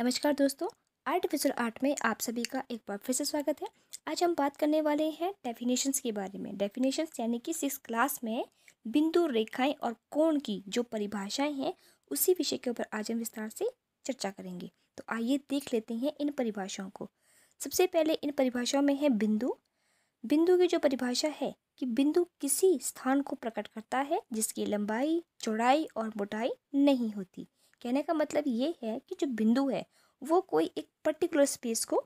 नमस्कार दोस्तों artificial art में आप सभी का एक बार फिर से स्वागत है आज हम बात करने वाले हैं डेफिनेशंस के बारे में डेफिनेशंस यानी कि सिक्स क्लास में बिंदु रेखाएं और कोण की जो परिभाषाएं हैं उसी विषय के ऊपर आज हम विस्तार से चर्चा करेंगे तो आइए देख लेते हैं इन परिभाषाओं को सबसे पहले इन परिभाषाओं में है बिंदु बिंदु की जो परिभाषा है कि बिंदु किसी स्थान को प्रकट करता है जिसकी लंबाई चौड़ाई और मोटाई नहीं होती कहने का मतलब ये है कि जो बिंदु है वो कोई एक पर्टिकुलर स्पेस को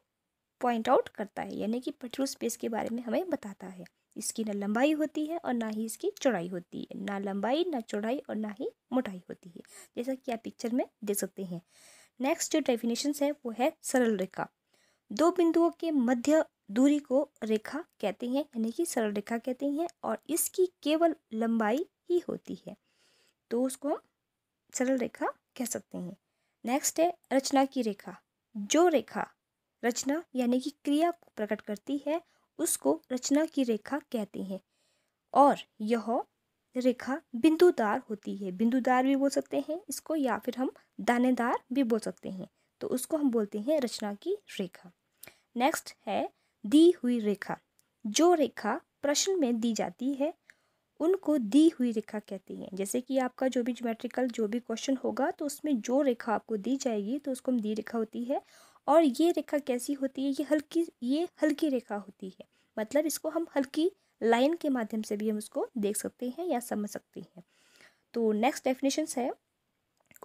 पॉइंट आउट करता है यानी कि पर्टिकुलर स्पेस के बारे में हमें बताता है इसकी ना लंबाई होती है और ना ही इसकी चौड़ाई होती है ना लंबाई ना चौड़ाई और ना ही मोटाई होती है जैसा कि आप पिक्चर में देख सकते हैं नेक्स्ट जो डेफिनेशन है वो है सरल रेखा दो बिंदुओं के मध्य दूरी को रेखा कहते हैं यानी कि सरल रेखा कहते हैं और इसकी केवल लंबाई ही होती है तो उसको हम सरल रेखा कह सकते हैं नेक्स्ट है रचना की रेखा जो रेखा रचना यानी कि क्रिया को प्रकट करती है उसको रचना की रेखा कहते हैं और यह रेखा बिंदुदार होती है बिंदुदार भी बोल सकते हैं इसको या फिर हम दानेदार भी बोल सकते हैं तो उसको हम बोलते हैं रचना की रेखा नेक्स्ट है दी हुई रेखा जो रेखा प्रश्न में दी जाती है उनको दी हुई रेखा कहती हैं जैसे कि आपका जो भी ज्योमेट्रिकल जो भी क्वेश्चन होगा तो उसमें जो रेखा आपको दी जाएगी तो उसको हम दी रेखा होती है और ये रेखा कैसी होती है ये हल्की ये हल्की रेखा होती है मतलब इसको हम हल्की लाइन के माध्यम से भी हम उसको देख सकते हैं या समझ सकते हैं तो नेक्स्ट डेफिनेशंस है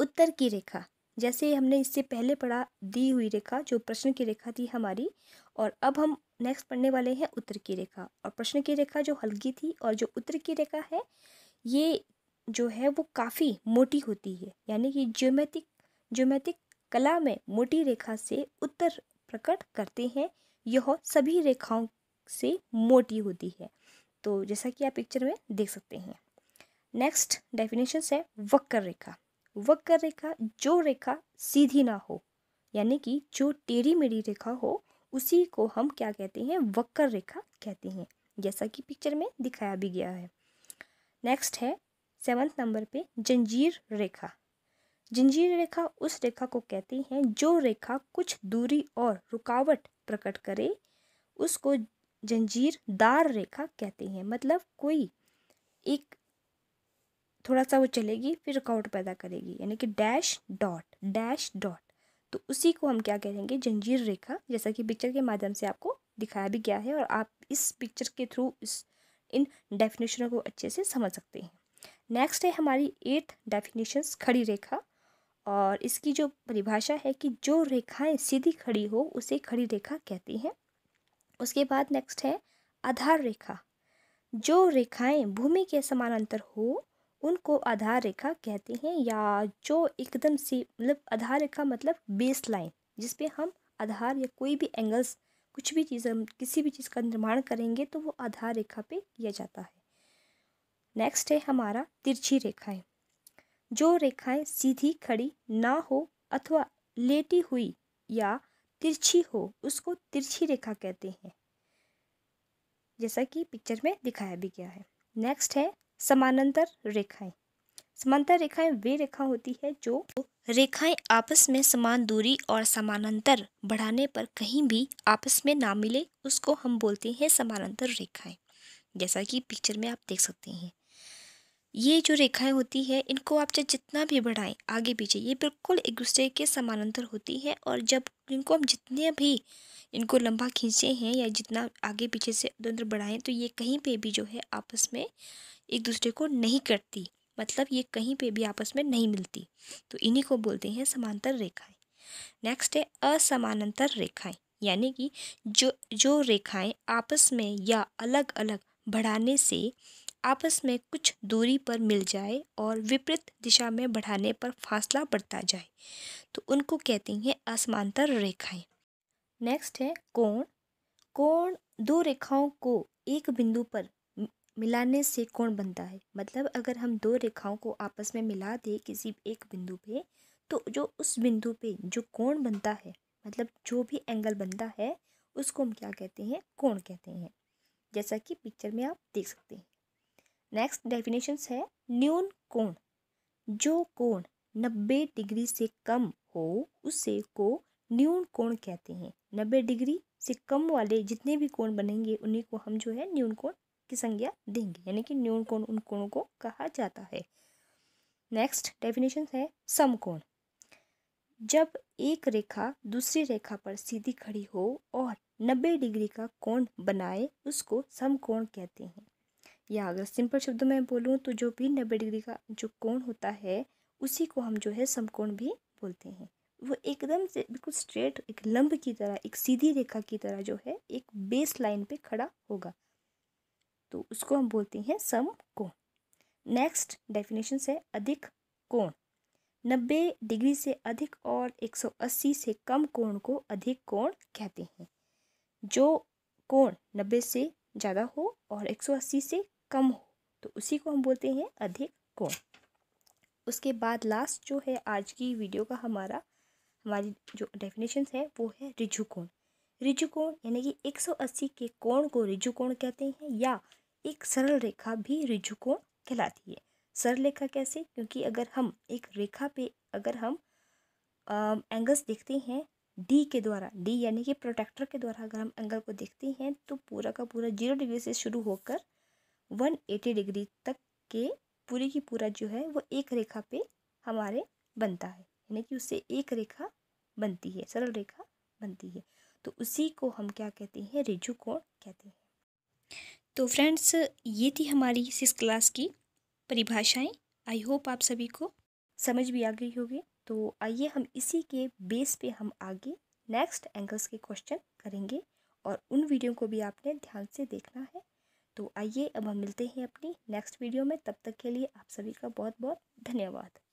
उत्तर की रेखा जैसे हमने इससे पहले पढ़ा दी हुई रेखा जो प्रश्न की रेखा थी हमारी और अब हम नेक्स्ट पढ़ने वाले हैं उत्तर की रेखा और प्रश्न की रेखा जो हल्की थी और जो उत्तर की रेखा है ये जो है वो काफ़ी मोटी होती है यानी कि ज्योमेटिक ज्योमेटिक कला में मोटी रेखा से उत्तर प्रकट करते हैं यह सभी रेखाओं से मोटी होती है तो जैसा कि आप पिक्चर में देख सकते हैं नेक्स्ट डेफिनेशन है वक्र रेखा वक्र रेखा जो रेखा सीधी ना हो यानी कि जो टेढ़ी मेढ़ी रेखा हो उसी को हम क्या कहते हैं वक्र रेखा कहते हैं जैसा कि पिक्चर में दिखाया भी गया है नेक्स्ट है सेवन्थ नंबर पे जंजीर रेखा जंजीर रेखा उस रेखा को कहते हैं जो रेखा कुछ दूरी और रुकावट प्रकट करे उसको जंजीरदार रेखा कहते हैं मतलब कोई एक थोड़ा सा वो चलेगी फिर रुकावट पैदा करेगी यानी कि डैश डॉट डैश डॉट तो उसी को हम क्या कहेंगे जंजीर रेखा जैसा कि पिक्चर के माध्यम से आपको दिखाया भी गया है और आप इस पिक्चर के थ्रू इस इन डेफिनेशनों को अच्छे से समझ सकते हैं नेक्स्ट है हमारी एट्थ डेफिनेशन खड़ी रेखा और इसकी जो परिभाषा है कि जो रेखाएं सीधी खड़ी हो उसे खड़ी रेखा कहती हैं उसके बाद नेक्स्ट है आधार रेखा जो रेखाएं भूमि के समानांतर हो उनको आधार रेखा कहते हैं या जो एकदम से मतलब आधार रेखा मतलब बेस लाइन जिसपे हम आधार या कोई भी एंगल्स कुछ भी चीज़ हम किसी भी चीज़ का निर्माण करेंगे तो वो आधार रेखा पे किया जाता है नेक्स्ट है हमारा तिरछी रेखाएं जो रेखाएं सीधी खड़ी ना हो अथवा लेटी हुई या तिरछी हो उसको तिरछी रेखा कहते हैं जैसा कि पिक्चर में दिखाया भी गया है नेक्स्ट है समानांतर रेखाएं समांतर रेखाएं वे रेखा होती है जो रेखाएं आपस में समान दूरी और समानांतर बढ़ाने पर कहीं भी आपस में ना मिले उसको हम बोलते हैं समानांतर रेखाएं जैसा कि पिक्चर में आप देख सकते हैं ये जो रेखाएं होती है इनको आप चाहे जितना भी बढ़ाएं आगे पीछे ये बिल्कुल एक दूसरे के समानांतर होती है और जब इनको हम जितने भी इनको लंबा खींचे हैं या जितना आगे पीछे से उधर बढ़ाएं तो ये कहीं पे भी जो है आपस में एक दूसरे को नहीं कटती मतलब ये कहीं पे भी आपस में नहीं मिलती तो इन्हीं को बोलते हैं समांतर रेखाएं नेक्स्ट है असमानांतर रेखाएं यानी कि जो जो रेखाएं आपस में या अलग अलग बढ़ाने से आपस में कुछ दूरी पर मिल जाए और विपरीत दिशा में बढ़ाने पर फासला बढ़ता जाए तो उनको कहते हैं असमांतर रेखाएं नेक्स्ट है कोण कोण दो रेखाओं को एक बिंदु पर मिलाने से कोण बनता है मतलब अगर हम दो रेखाओं को आपस में मिला दें किसी एक बिंदु पे तो जो उस बिंदु पे जो कोण बनता है मतलब जो भी एंगल बनता है उसको हम क्या कहते हैं कोण कहते हैं जैसा कि पिक्चर में आप देख सकते हैं नेक्स्ट डेफिनेशन है न्यून कोण जो कोण नब्बे डिग्री से कम हो उसे को न्यून कोण कहते हैं नब्बे डिग्री से कम वाले जितने भी कोण बनेंगे उन्हीं को हम जो है न्यून कोण की संज्ञा देंगे यानी कि न्यून कोण उन कोणों को कहा जाता है नेक्स्ट डेफिनेशन है समकोण जब एक रेखा दूसरी रेखा पर सीधी खड़ी हो और नब्बे डिग्री का कोण बनाए उसको समकोण कहते हैं या अगर सिंपल शब्दों में बोलूँ तो जो भी नब्बे डिग्री का जो कोण होता है उसी को हम जो है समकोण भी बोलते हैं वो एकदम से बिल्कुल स्ट्रेट एक लंब की तरह एक सीधी रेखा की तरह जो है एक बेस लाइन पे खड़ा होगा तो उसको हम बोलते हैं सम कोण नेक्स्ट डेफिनेशन है अधिक कोण नब्बे डिग्री से अधिक और एक सौ अस्सी से कम कोण को अधिक कोण कहते हैं जो कोण नब्बे से ज़्यादा हो और एक सौ अस्सी से कम हो तो उसी को हम बोलते हैं अधिक कोण उसके बाद लास्ट जो है आज की वीडियो का हमारा हमारी जो डेफिनेशन है वो है रिजु कोण यानी कि 180 के कोण को रिजुकोण कहते हैं या एक सरल रेखा भी ऋजुकोण कहलाती है सरल रेखा कैसे क्योंकि अगर हम एक रेखा पे अगर हम एंगल्स देखते हैं डी के द्वारा डी यानी कि प्रोटेक्टर के द्वारा अगर हम एंगल को देखते हैं तो पूरा का पूरा जीरो डिग्री से शुरू होकर वन एटी डिग्री तक के पूरी की पूरा जो है वो एक रेखा पे हमारे बनता है यानी कि उससे एक रेखा बनती है सरल रेखा बनती है तो उसी को हम क्या कहते हैं रिजुकोण कहते हैं तो फ्रेंड्स ये थी हमारी सिक्स क्लास की परिभाषाएं आई होप आप सभी को समझ भी आ गई होगी तो आइए हम इसी के बेस पे हम आगे नेक्स्ट एंगल्स के क्वेश्चन करेंगे और उन वीडियो को भी आपने ध्यान से देखना है तो आइए अब हम मिलते हैं अपनी नेक्स्ट वीडियो में तब तक के लिए आप सभी का बहुत बहुत धन्यवाद